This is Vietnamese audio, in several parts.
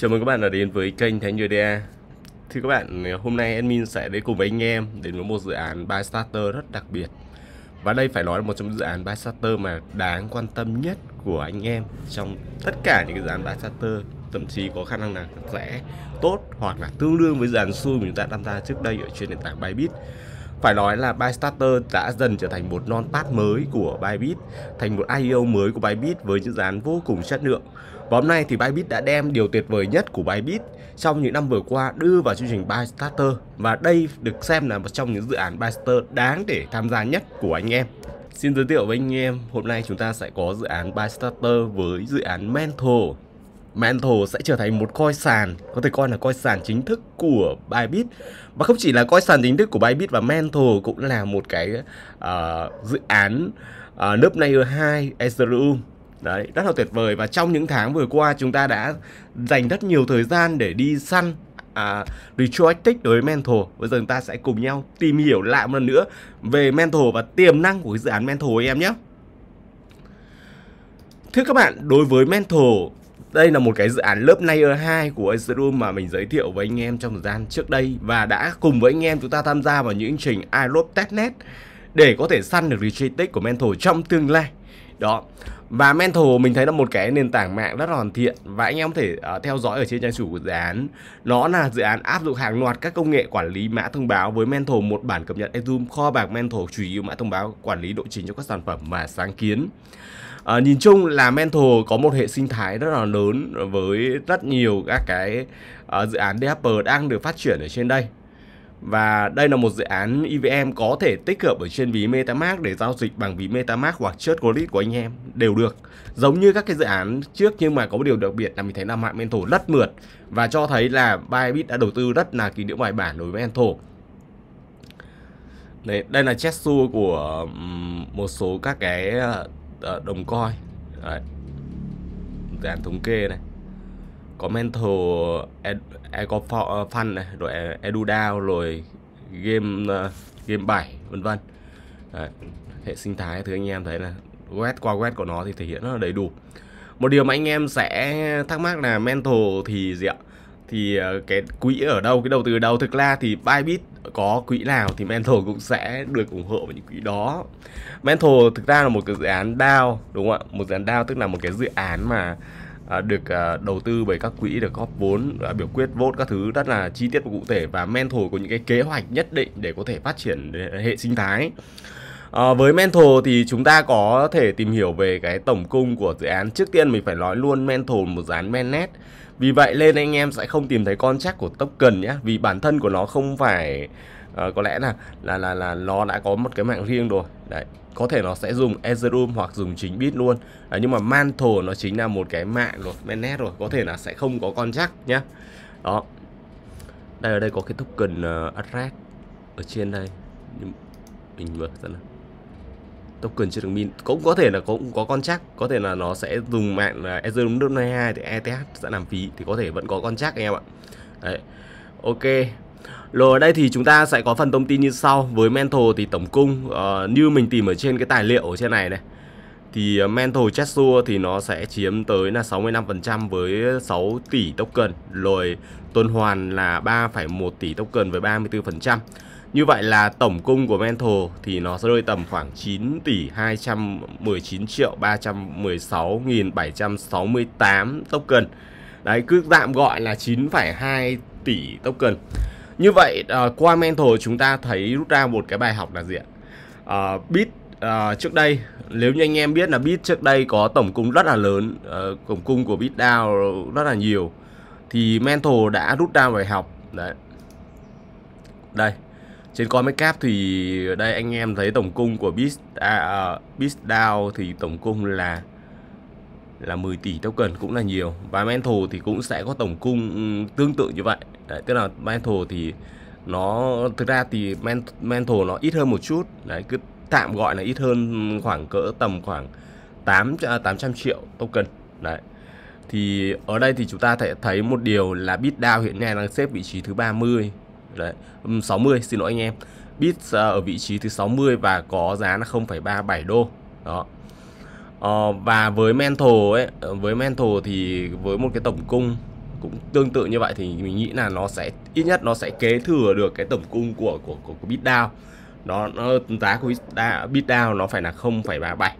Chào mừng các bạn đã đến với kênh Thánh UDA Thưa các bạn, hôm nay admin sẽ đến cùng với anh em đến với một dự án buy starter rất đặc biệt Và đây phải nói là một trong những dự án buy starter mà đáng quan tâm nhất của anh em trong tất cả những cái dự án buy starter thậm chí có khả năng là sẽ tốt hoặc là tương đương với dự án xui mà chúng ta tham gia trước đây ở trên nền tảng Bybit phải nói là Bystarter đã dần trở thành một non-path mới của Bybit, thành một IEO mới của Bybit với những dự án vô cùng chất lượng. Và hôm nay thì Bybit đã đem điều tuyệt vời nhất của Bybit trong những năm vừa qua đưa vào chương trình Bystarter và đây được xem là một trong những dự án Bystarter đáng để tham gia nhất của anh em. Xin giới thiệu với anh em, hôm nay chúng ta sẽ có dự án Bystarter với dự án Mental Mantle sẽ trở thành một coi sàn, có thể coi là coi sàn chính thức của Bybit. Và không chỉ là coi sàn chính thức của Bybit và Mantle cũng là một cái uh, dự án uh, lớp layer 2 Ethereum Đấy, rất là tuyệt vời và trong những tháng vừa qua chúng ta đã dành rất nhiều thời gian để đi săn à, Retroactive đối với Mental. Bây giờ chúng ta sẽ cùng nhau tìm hiểu lại một lần nữa về Mental và tiềm năng của cái dự án Mental em nhé. Thưa các bạn, đối với Mental đây là một cái dự án lớp layer 2 của Ethereum mà mình giới thiệu với anh em trong thời gian trước đây và đã cùng với anh em chúng ta tham gia vào những trình iRob testnet để có thể săn được retreat của Mentor trong tương lai. Đó. Và Mentor mình thấy là một cái nền tảng mạng rất hoàn thiện và anh em có thể uh, theo dõi ở trên trang chủ của dự án. Nó là dự án áp dụng hàng loạt các công nghệ quản lý mã thông báo với Mentor một bản cập nhật Ethereum kho bạc Mentor chủ yếu mã thông báo quản lý độ trình cho các sản phẩm và sáng kiến à, nhìn chung là mental có một hệ sinh thái rất là lớn với rất nhiều các cái uh, dự án developer đang được phát triển ở trên đây và đây là một dự án EVM có thể tích hợp ở trên ví MetaMask để giao dịch bằng ví MetaMask hoặc chốt Golit của anh em đều được. Giống như các cái dự án trước nhưng mà có một điều đặc biệt là mình thấy là mạng Mentor rất mượt và cho thấy là Bybit đã đầu tư rất là kỳ điểm bài bản đối với Mentor. Đấy, đây là chest của một số các cái ờ, Ờ, đồng coi Đấy. dàn thống kê này có mental eco e, ờ, fund này rồi e, edudown rồi game uh, game 7 vân vân hệ sinh thái thứ anh em thấy là web qua web của nó thì thể hiện rất là đầy đủ một điều mà anh em sẽ thắc mắc là mental thì gì ạ thì cái quỹ ở đâu cái đầu từ đầu thực ra thì Bybit có quỹ nào thì mentor cũng sẽ được ủng hộ vào những quỹ đó mentor thực ra là một cái dự án DAO đúng không ạ một dự án DAO tức là một cái dự án mà À, được à, đầu tư bởi các quỹ được góp vốn à, biểu quyết vote các thứ rất là chi tiết và cụ thể và mentor có những cái kế hoạch nhất định để có thể phát triển hệ sinh thái À, với mental thì chúng ta có thể tìm hiểu về cái tổng cung của dự án. Trước tiên mình phải nói luôn mental một dự án mainnet. Vì vậy nên anh em sẽ không tìm thấy con chắc của token nhé. Vì bản thân của nó không phải à, có lẽ là là là là nó đã có một cái mạng riêng rồi. Đấy, có thể nó sẽ dùng Ethereum hoặc dùng chính Bit luôn. Đấy, nhưng mà mantle nó chính là một cái mạng rồi, mainnet rồi, có thể là sẽ không có con chắc nhé. Đó. Đây ở đây có cái token uh, address ở trên đây. Nhưng mình vừa ra token chưa được min cũng có thể là cũng có con chắc có thể là nó sẽ dùng mạng là Ethereum 22 thì ETH sẽ làm phí thì có thể vẫn có con chắc anh em ạ đấy ok rồi ở đây thì chúng ta sẽ có phần thông tin như sau với mental thì tổng cung uh, như mình tìm ở trên cái tài liệu ở trên này này thì ờ, mental Chessua thì nó sẽ chiếm tới là 65% với 6 tỷ token rồi tuần hoàn là 3,1 tỷ token với 34% như vậy là tổng cung của Mental thì nó sẽ rơi tầm khoảng 9 tỷ 219 triệu 316 nghìn 768 token. Đấy, cứ tạm gọi là 9,2 tỷ token. Như vậy uh, qua Mental chúng ta thấy rút ra một cái bài học là gì ạ? Uh, bit uh, trước đây nếu như anh em biết là bit trước đây có tổng cung rất là lớn, uh, tổng cung của bit down rất là nhiều thì Mental đã rút ra bài học đấy. Đây, trên coin cap thì đây anh em thấy tổng cung của Beast à, à Beast Down thì tổng cung là là 10 tỷ token cũng là nhiều và mental thì cũng sẽ có tổng cung ừ, tương tự như vậy đấy, tức là mental thì nó thực ra thì mental nó ít hơn một chút đấy cứ tạm gọi là ít hơn khoảng cỡ tầm khoảng 8 800 à, triệu token đấy thì ở đây thì chúng ta thể thấy một điều là Bitdown hiện nay đang xếp vị trí thứ 30 đấy 60 xin lỗi anh em bit à, ở vị trí thứ 60 và có giá là 0,37 đô đó ờ, và với mental ấy ờ, với mental thì với một cái tổng cung cũng tương tự như vậy thì mình nghĩ là nó sẽ ít nhất nó sẽ kế thừa được cái tổng cung của của của, của bit down nó, nó giá của bit down nó phải là 0,37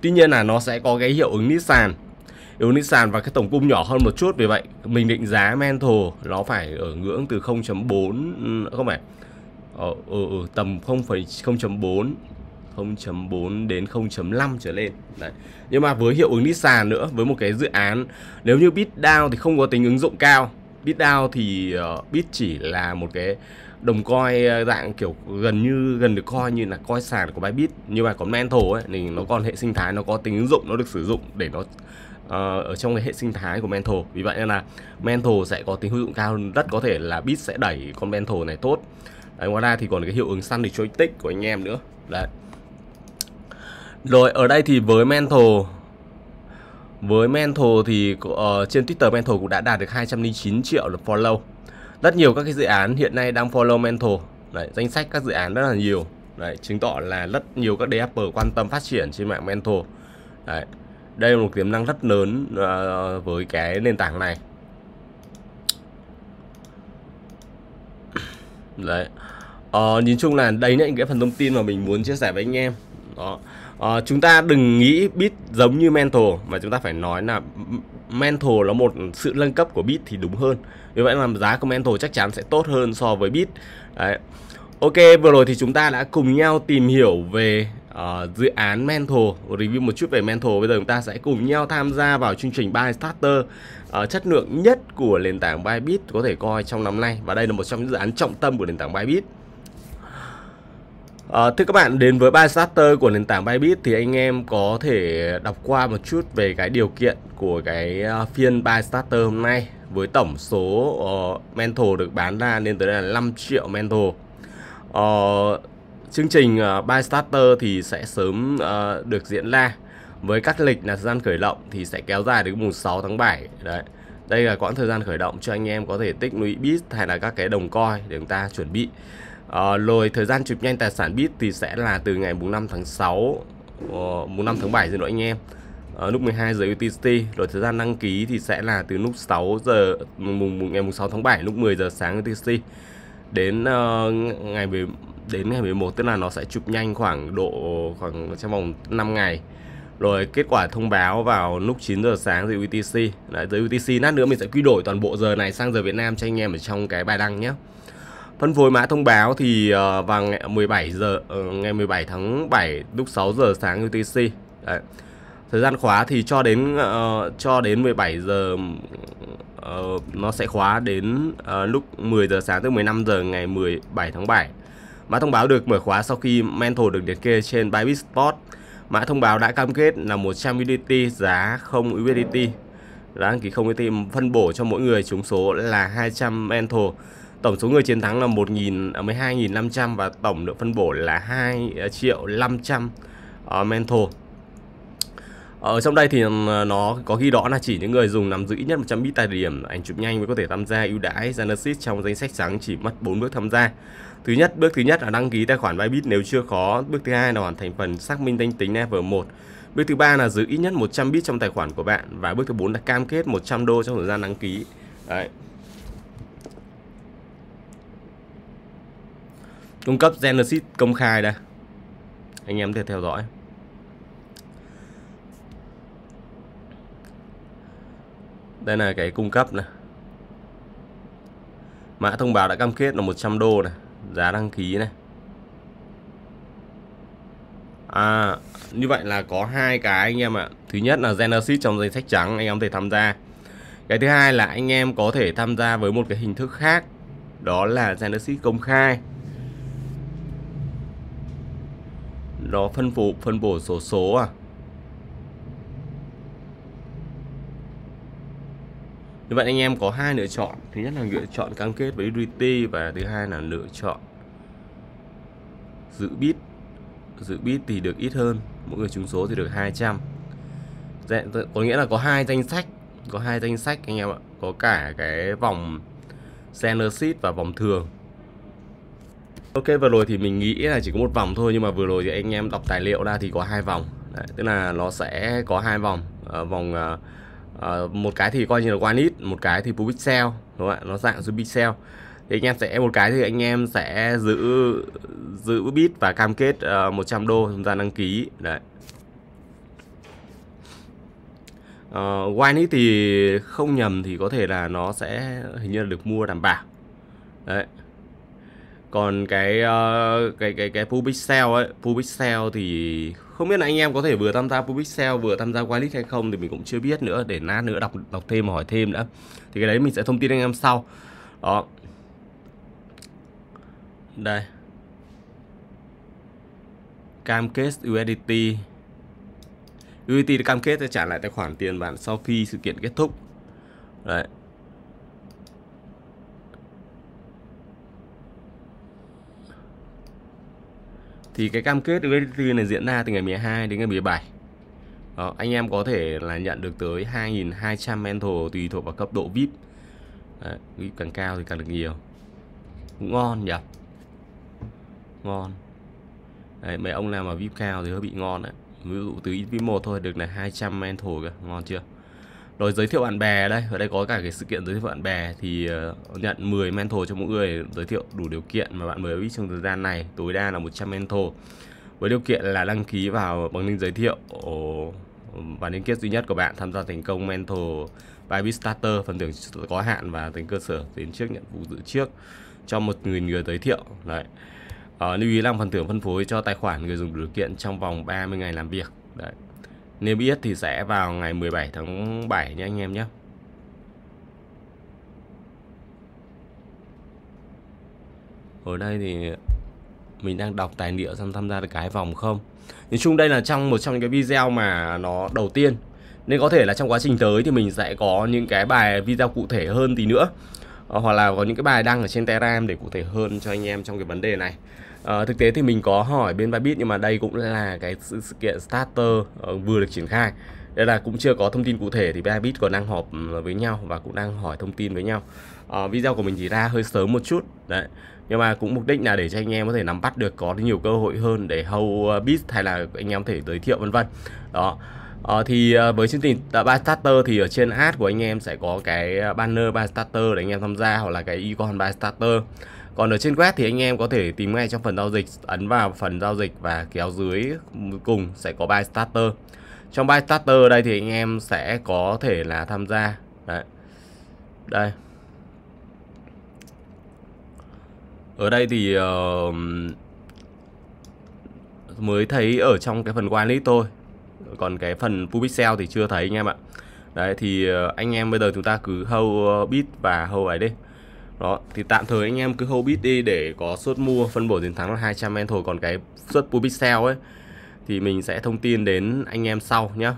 tuy nhiên là nó sẽ có cái hiệu ứng Nissan yếu sàn và cái tổng cung nhỏ hơn một chút vì vậy mình định giá mental nó phải ở ngưỡng từ 0.4 ừ, không phải ở, ở, ở tầm 0.4 0.4 đến 0.5 trở lên Đấy. Nhưng mà với hiệu ứng đi sàn nữa Với một cái dự án Nếu như bit down thì không có tính ứng dụng cao Bit down thì uh, bit chỉ là một cái đồng coi ờ, dạng kiểu gần như gần được coi như là coi sàn của Bybit nhưng mà còn mental ấy thì nó còn hệ sinh thái nó có tính ứng dụng nó được sử dụng để nó Ờ, ở trong cái hệ sinh thái của mental vì vậy nên là mental sẽ có tính hữu dụng cao rất có thể là bit sẽ đẩy con mental này tốt Đấy, ngoài ra thì còn cái hiệu ứng săn tích của anh em nữa đấy rồi ở đây thì với mental với mental thì uh, trên Twitter mental cũng đã đạt được 209 triệu lượt follow rất nhiều các cái dự án hiện nay đang follow mental đấy, danh sách các dự án rất là nhiều đấy chứng tỏ là rất nhiều các developer quan tâm phát triển trên mạng mental đấy đây là một tiềm năng rất lớn à, với cái nền tảng này đấy uh, nhìn chung là đấy là những cái phần thông tin mà mình muốn chia sẻ với anh em đó uh, chúng ta đừng nghĩ bit giống như mentor mà chúng ta phải nói là mentor là một sự nâng cấp của bit thì đúng hơn như vậy là giá của mentor chắc chắn sẽ tốt hơn so với bit đấy Ok, vừa rồi thì chúng ta đã cùng nhau tìm hiểu về Ờ, dự án Mental review một chút về Mental bây giờ chúng ta sẽ cùng nhau tham gia vào chương trình Buy Starter uh, chất lượng nhất của nền tảng Bybit có thể coi trong năm nay và đây là một trong những dự án trọng tâm của nền tảng Bybit À, ờ, thưa các bạn, đến với buy starter của nền tảng Bybit thì anh em có thể đọc qua một chút về cái điều kiện của cái phiên buy starter hôm nay với tổng số uh, mental được bán ra lên tới là 5 triệu mental. Uh, Chương trình uh, ờ, By Starter thì sẽ sớm uh, được diễn ra với các lịch là thời gian khởi động thì sẽ kéo dài đến mùng 6 tháng 7 đấy. Đây là quãng thời gian khởi động cho anh em có thể tích lũy bit hay là các cái đồng coi để chúng ta chuẩn bị. À, ờ, rồi thời gian chụp nhanh tài sản bit thì sẽ là từ ngày mùng 5 tháng 6 mùng 5 tháng 7 rồi lỗi anh em. À, lúc 12 giờ UTC rồi thời gian đăng ký thì sẽ là từ lúc 6 giờ mùng, mùng ngày mùng 6 tháng 7 lúc 10 giờ sáng UTC đến uh, ngày 10, đến ngày 11 tức là nó sẽ chụp nhanh khoảng độ khoảng trong vòng 5 ngày rồi kết quả thông báo vào lúc 9 giờ sáng dưới UTC Đấy, dưới UTC nát nữa mình sẽ quy đổi toàn bộ giờ này sang giờ Việt Nam cho anh em ở trong cái bài đăng nhé phân phối mã thông báo thì uh, vào ngày 17 giờ uh, ngày 17 tháng 7 lúc 6 giờ sáng UTC Đấy. thời gian khóa thì cho đến uh, cho đến 17 giờ Ờ, nó sẽ khóa đến uh, lúc 10 giờ sáng tới 15 giờ ngày 17 tháng 7. Mã thông báo được mở khóa sau khi Mentor được liệt kê trên Bybit Spot. Mã thông báo đã cam kết là 100 USDT giá 0 USDT. Giá đăng ký 0 USDT phân bổ cho mỗi người trúng số là 200 Mentor. Tổng số người chiến thắng là 1.012.500 à, và tổng lượng phân bổ là 2 à, triệu 500 uh, ờ, Mentor ở ờ, trong đây thì nó có ghi rõ là chỉ những người dùng nắm giữ ít nhất 100 bit tài điểm ảnh chụp nhanh mới có thể tham gia ưu đãi Genesis trong danh sách trắng chỉ mất 4 bước tham gia. Thứ nhất, bước thứ nhất là đăng ký tài khoản Bybit nếu chưa có. Bước thứ hai là hoàn thành phần xác minh danh tính EV1. Bước thứ ba là giữ ít nhất 100 bit trong tài khoản của bạn và bước thứ bốn là cam kết 100 đô trong thời gian đăng ký. Đấy. Cung cấp Genesis công khai đây. Anh em có thể theo dõi. đây là cái cung cấp này mã thông báo đã cam kết là 100 đô này giá đăng ký này à như vậy là có hai cái anh em ạ thứ nhất là Genesis trong danh sách trắng anh em có thể tham gia cái thứ hai là anh em có thể tham gia với một cái hình thức khác đó là Genesis công khai nó phân phụ phân bổ số số à như vậy anh em có hai lựa chọn thứ nhất là lựa chọn cam kết với UDT và thứ hai là lựa chọn giữ bit giữ bit thì được ít hơn mỗi người trúng số thì được 200 dạ, có nghĩa là có hai danh sách có hai danh sách anh em ạ có cả cái vòng Genesis và vòng thường Ok vừa rồi thì mình nghĩ là chỉ có một vòng thôi nhưng mà vừa rồi thì anh em đọc tài liệu ra thì có hai vòng Đấy, tức là nó sẽ có hai vòng à, vòng à, Ờ, một cái thì coi như là one it một cái thì public pixel đúng không ạ nó dạng dưới pixel thì anh em sẽ một cái thì anh em sẽ giữ giữ bit và cam kết uh, ờ, 100 đô chúng ta đăng ký đấy uh, ờ, wine thì không nhầm thì có thể là nó sẽ hình như là được mua đảm bảo đấy còn cái uh, cái cái cái Pubixel ấy, Pubixel thì không biết là anh em có thể vừa tham gia Pubixel vừa tham gia Wallet hay không thì mình cũng chưa biết nữa để nát nữa đọc đọc thêm hỏi thêm nữa Thì cái đấy mình sẽ thông tin anh em sau. Đó. Đây. Cam kết USDT. USDT cam kết sẽ trả lại tài khoản tiền bạn sau khi sự kiện kết thúc. Đấy. thì cái cam kết USDT này diễn ra từ ngày 12 đến ngày 17 đó, anh em có thể là nhận được tới 2.200 mental tùy thuộc vào cấp độ VIP Đấy, VIP càng cao thì càng được nhiều ngon nhỉ ngon đấy, mấy ông nào mà vip cao thì hơi bị ngon đấy ví dụ từ vip 1 thôi được là 200 mentor kìa ngon chưa rồi giới thiệu bạn bè đây ở đây có cả cái sự kiện giới thiệu bạn bè thì ờ, nhận 10 mentor cho mỗi người giới thiệu đủ điều kiện mà bạn mới biết trong thời gian này tối đa là 100 mentor với điều kiện là đăng ký vào bằng link giới thiệu và liên kết duy nhất của bạn tham gia thành công mentor Bybit Starter phần thưởng có hạn và tính cơ sở đến trước nhận vụ dự trước cho một người người giới thiệu đấy à, lưu ý làm phần thưởng phân phối cho tài khoản người dùng đủ điều kiện trong vòng 30 ngày làm việc đấy nếu biết thì sẽ vào ngày 17 tháng 7 nhé anh em nhé. Ở đây thì mình đang đọc tài liệu xem tham gia được cái vòng không. Nói chung đây là trong một trong những cái video mà nó đầu tiên nên có thể là trong quá trình tới thì mình sẽ có những cái bài video cụ thể hơn tí nữa Ờ, hoặc là có những cái bài đăng ở trên Telegram để cụ thể hơn cho anh em trong cái vấn đề này. À, thực tế thì mình có hỏi bên Bybit nhưng mà đây cũng là cái sự, sự kiện starter uh, vừa được triển khai. Đây là cũng chưa có thông tin cụ thể thì Bybit còn đang họp ừ, với nhau và cũng đang hỏi thông tin với nhau. À, video của mình chỉ ra hơi sớm một chút đấy. Nhưng mà cũng mục đích là để cho anh em có thể nắm bắt được có nhiều cơ hội hơn để hầu uh, bit hay là anh em có thể giới thiệu vân vân. Đó. Ờ, thì ờ, với chương trình ba starter thì ở trên ad của anh em sẽ có cái ờ, banner ba starter để anh em tham gia hoặc là cái icon ba starter. Còn ở trên web thì anh em có thể tìm ngay trong phần giao dịch, ấn vào phần giao dịch và kéo dưới cùng sẽ có buy starter. Trong buy starter đây thì anh em sẽ có thể là tham gia. Đấy. Đây. Ở đây thì uh, mới thấy ở trong cái phần quản lý tôi còn cái phần full pixel thì chưa thấy anh em ạ đấy thì ờ, anh em bây giờ chúng ta cứ hâu ờ, bit và hâu ấy đi đó thì tạm thời anh em cứ hâu bit đi để có suất mua phân bổ chiến thắng là 200 en thôi còn cái suất full pixel ấy thì mình sẽ thông tin đến anh em sau nhé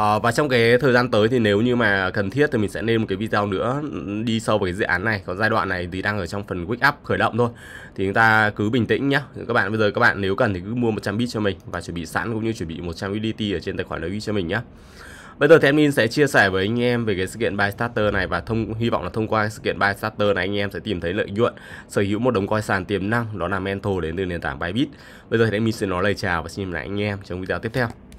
À, và trong cái thời gian tới thì nếu như mà cần thiết thì mình sẽ lên một cái video nữa đi sâu về cái dự án này. Còn giai đoạn này thì đang ở trong phần wake up khởi động thôi. Thì chúng ta cứ bình tĩnh nhá. Các bạn bây giờ các bạn nếu cần thì cứ mua 100 bit cho mình và chuẩn bị sẵn cũng như chuẩn bị 100 UDT ở trên tài khoản đấy cho mình nhá. Bây giờ thì admin sẽ chia sẻ với anh em về cái sự kiện buy starter này và thông hy vọng là thông qua sự kiện buy starter này anh em sẽ tìm thấy lợi nhuận, sở hữu một đồng coi sàn tiềm năng đó là mentor đến từ nền tảng Bybit. Bây giờ thì admin sẽ nói lời chào và xin lại anh em trong video tiếp theo.